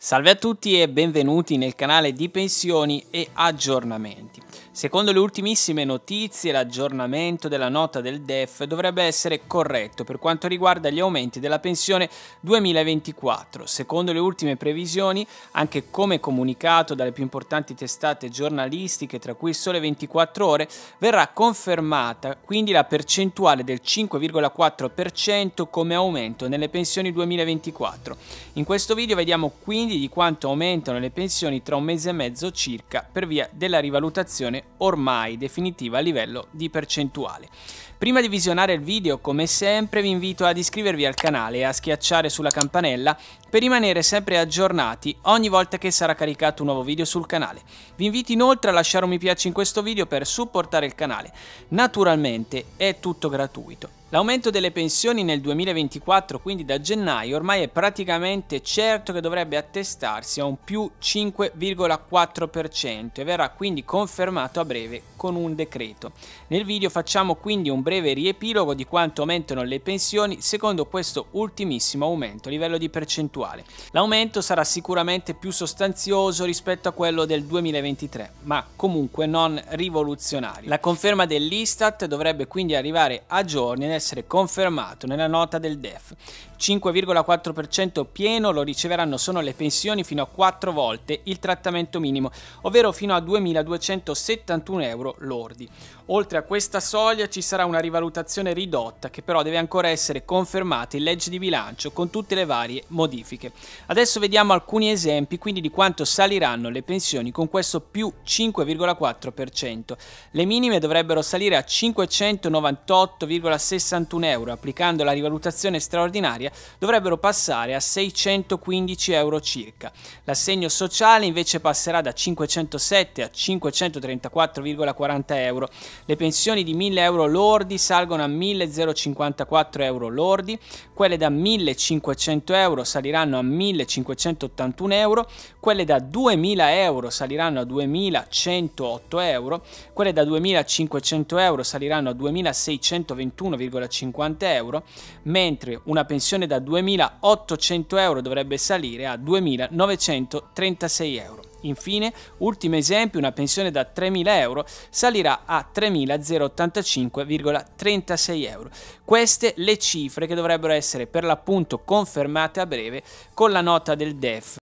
Salve a tutti e benvenuti nel canale di pensioni e aggiornamenti. Secondo le ultimissime notizie l'aggiornamento della nota del DEF dovrebbe essere corretto per quanto riguarda gli aumenti della pensione 2024. Secondo le ultime previsioni, anche come comunicato dalle più importanti testate giornalistiche, tra cui sole 24 ore, verrà confermata quindi la percentuale del 5,4% come aumento nelle pensioni 2024. In questo video vediamo quindi quindi di quanto aumentano le pensioni tra un mese e mezzo circa per via della rivalutazione ormai definitiva a livello di percentuale. Prima di visionare il video, come sempre, vi invito ad iscrivervi al canale e a schiacciare sulla campanella per rimanere sempre aggiornati ogni volta che sarà caricato un nuovo video sul canale. Vi invito inoltre a lasciare un mi piace in questo video per supportare il canale. Naturalmente è tutto gratuito. L'aumento delle pensioni nel 2024, quindi da gennaio, ormai è praticamente certo che dovrebbe attestarsi a un più 5,4% e verrà quindi confermato a breve con un decreto. Nel video facciamo quindi un breve riepilogo di quanto aumentano le pensioni secondo questo ultimissimo aumento a livello di percentuale. L'aumento sarà sicuramente più sostanzioso rispetto a quello del 2023, ma comunque non rivoluzionario. La conferma dell'Istat dovrebbe quindi arrivare a giorni nel essere confermato nella nota del DEF. 5,4% pieno lo riceveranno solo le pensioni fino a 4 volte il trattamento minimo, ovvero fino a 2.271 euro lordi. Oltre a questa soglia ci sarà una rivalutazione ridotta che però deve ancora essere confermata in legge di bilancio con tutte le varie modifiche. Adesso vediamo alcuni esempi quindi di quanto saliranno le pensioni con questo più 5,4%. Le minime dovrebbero salire a 598,60 61 euro, applicando la rivalutazione straordinaria dovrebbero passare a 615 euro circa. L'assegno sociale invece passerà da 507 a 534,40 euro. Le pensioni di 1000 euro lordi salgono a 1054 euro lordi, quelle da 1500 euro saliranno a 1581 euro, quelle da 2000 euro saliranno a 2108 euro, quelle da 2500 euro saliranno a 2621,40 1.050 euro, mentre una pensione da 2.800 euro dovrebbe salire a 2.936 euro. Infine, ultimo esempio, una pensione da 3.000 euro salirà a 3.085,36 euro. Queste le cifre che dovrebbero essere per l'appunto confermate a breve con la nota del DEF.